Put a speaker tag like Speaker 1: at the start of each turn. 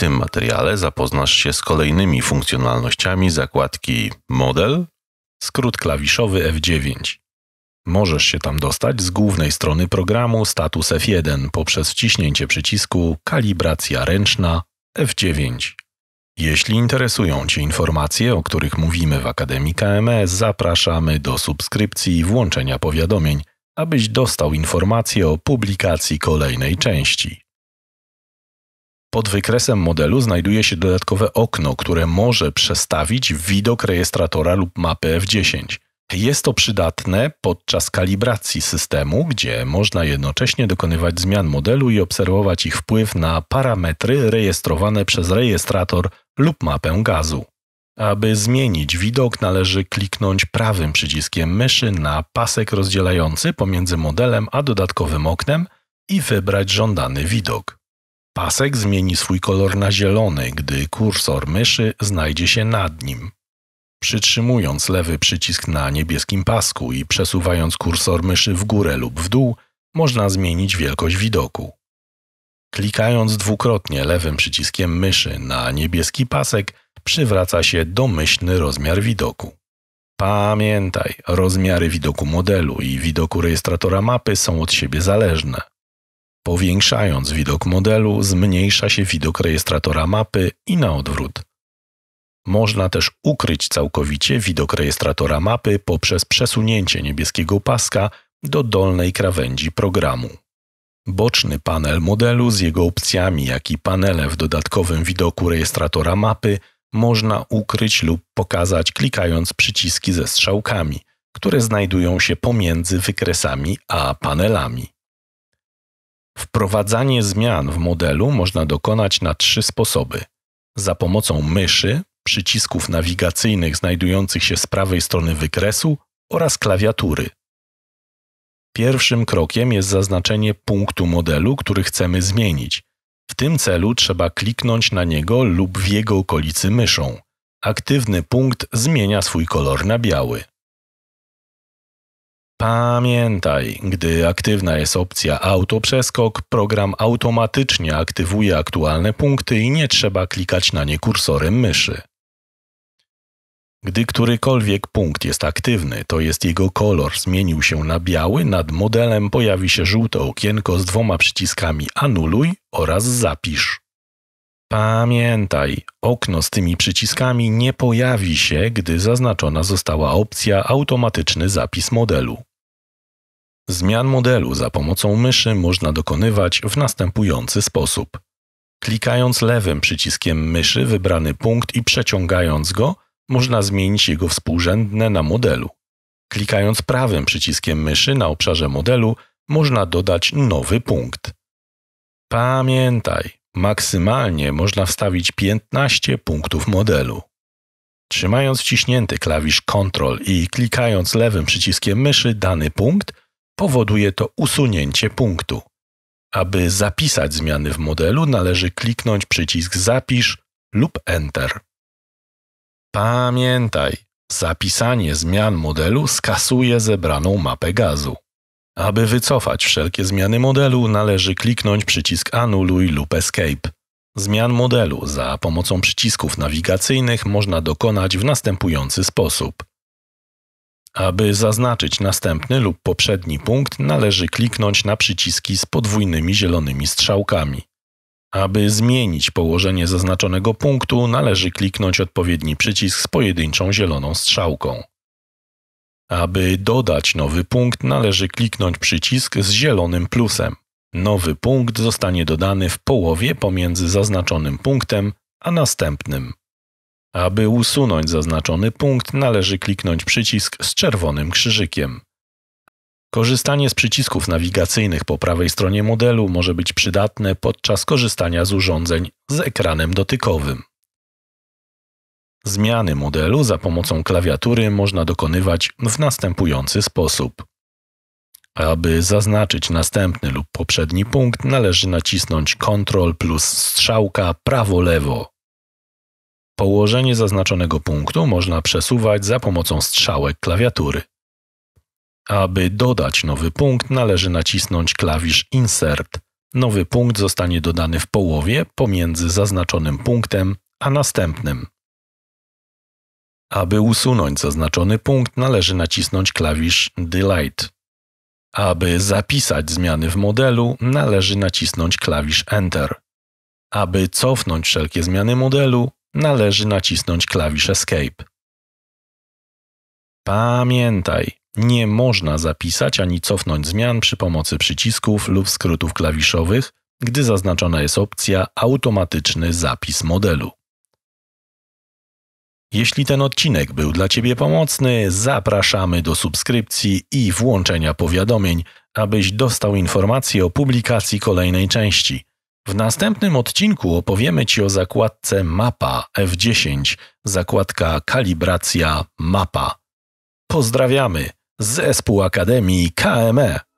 Speaker 1: tym materiale zapoznasz się z kolejnymi funkcjonalnościami zakładki Model, skrót klawiszowy F9. Możesz się tam dostać z głównej strony programu status F1 poprzez wciśnięcie przycisku Kalibracja ręczna F9. Jeśli interesują Cię informacje, o których mówimy w Akademii KMS, zapraszamy do subskrypcji i włączenia powiadomień, abyś dostał informacje o publikacji kolejnej części. Pod wykresem modelu znajduje się dodatkowe okno, które może przestawić widok rejestratora lub mapy F10. Jest to przydatne podczas kalibracji systemu, gdzie można jednocześnie dokonywać zmian modelu i obserwować ich wpływ na parametry rejestrowane przez rejestrator lub mapę gazu. Aby zmienić widok, należy kliknąć prawym przyciskiem myszy na pasek rozdzielający pomiędzy modelem a dodatkowym oknem i wybrać żądany widok. Pasek zmieni swój kolor na zielony, gdy kursor myszy znajdzie się nad nim. Przytrzymując lewy przycisk na niebieskim pasku i przesuwając kursor myszy w górę lub w dół, można zmienić wielkość widoku. Klikając dwukrotnie lewym przyciskiem myszy na niebieski pasek, przywraca się domyślny rozmiar widoku. Pamiętaj, rozmiary widoku modelu i widoku rejestratora mapy są od siebie zależne. Powiększając widok modelu, zmniejsza się widok rejestratora mapy i na odwrót. Można też ukryć całkowicie widok rejestratora mapy poprzez przesunięcie niebieskiego paska do dolnej krawędzi programu. Boczny panel modelu z jego opcjami, jak i panele w dodatkowym widoku rejestratora mapy można ukryć lub pokazać klikając przyciski ze strzałkami, które znajdują się pomiędzy wykresami a panelami. Wprowadzanie zmian w modelu można dokonać na trzy sposoby. Za pomocą myszy, przycisków nawigacyjnych znajdujących się z prawej strony wykresu oraz klawiatury. Pierwszym krokiem jest zaznaczenie punktu modelu, który chcemy zmienić. W tym celu trzeba kliknąć na niego lub w jego okolicy myszą. Aktywny punkt zmienia swój kolor na biały. Pamiętaj, gdy aktywna jest opcja autoprzeskok, program automatycznie aktywuje aktualne punkty i nie trzeba klikać na nie kursorem myszy. Gdy którykolwiek punkt jest aktywny, to jest jego kolor zmienił się na biały, nad modelem pojawi się żółte okienko z dwoma przyciskami anuluj oraz zapisz. Pamiętaj, okno z tymi przyciskami nie pojawi się, gdy zaznaczona została opcja automatyczny zapis modelu. Zmian modelu za pomocą myszy można dokonywać w następujący sposób. Klikając lewym przyciskiem myszy wybrany punkt i przeciągając go, można zmienić jego współrzędne na modelu. Klikając prawym przyciskiem myszy na obszarze modelu, można dodać nowy punkt. Pamiętaj, maksymalnie można wstawić 15 punktów modelu. Trzymając wciśnięty klawisz Ctrl i klikając lewym przyciskiem myszy dany punkt, powoduje to usunięcie punktu. Aby zapisać zmiany w modelu, należy kliknąć przycisk Zapisz lub Enter. Pamiętaj, zapisanie zmian modelu skasuje zebraną mapę gazu. Aby wycofać wszelkie zmiany modelu, należy kliknąć przycisk Anuluj lub Escape. Zmian modelu za pomocą przycisków nawigacyjnych można dokonać w następujący sposób. Aby zaznaczyć następny lub poprzedni punkt, należy kliknąć na przyciski z podwójnymi zielonymi strzałkami. Aby zmienić położenie zaznaczonego punktu, należy kliknąć odpowiedni przycisk z pojedynczą zieloną strzałką. Aby dodać nowy punkt, należy kliknąć przycisk z zielonym plusem. Nowy punkt zostanie dodany w połowie pomiędzy zaznaczonym punktem a następnym. Aby usunąć zaznaczony punkt, należy kliknąć przycisk z czerwonym krzyżykiem. Korzystanie z przycisków nawigacyjnych po prawej stronie modelu może być przydatne podczas korzystania z urządzeń z ekranem dotykowym. Zmiany modelu za pomocą klawiatury można dokonywać w następujący sposób. Aby zaznaczyć następny lub poprzedni punkt, należy nacisnąć Ctrl plus strzałka prawo-lewo. Położenie zaznaczonego punktu można przesuwać za pomocą strzałek klawiatury. Aby dodać nowy punkt, należy nacisnąć klawisz Insert. Nowy punkt zostanie dodany w połowie pomiędzy zaznaczonym punktem a następnym. Aby usunąć zaznaczony punkt, należy nacisnąć klawisz Delete. Aby zapisać zmiany w modelu, należy nacisnąć klawisz Enter. Aby cofnąć wszelkie zmiany modelu, należy nacisnąć klawisz Escape. Pamiętaj, nie można zapisać ani cofnąć zmian przy pomocy przycisków lub skrótów klawiszowych, gdy zaznaczona jest opcja Automatyczny zapis modelu. Jeśli ten odcinek był dla Ciebie pomocny, zapraszamy do subskrypcji i włączenia powiadomień, abyś dostał informacje o publikacji kolejnej części – w następnym odcinku opowiemy Ci o zakładce Mapa F10, zakładka Kalibracja Mapa. Pozdrawiamy z zespół Akademii KME.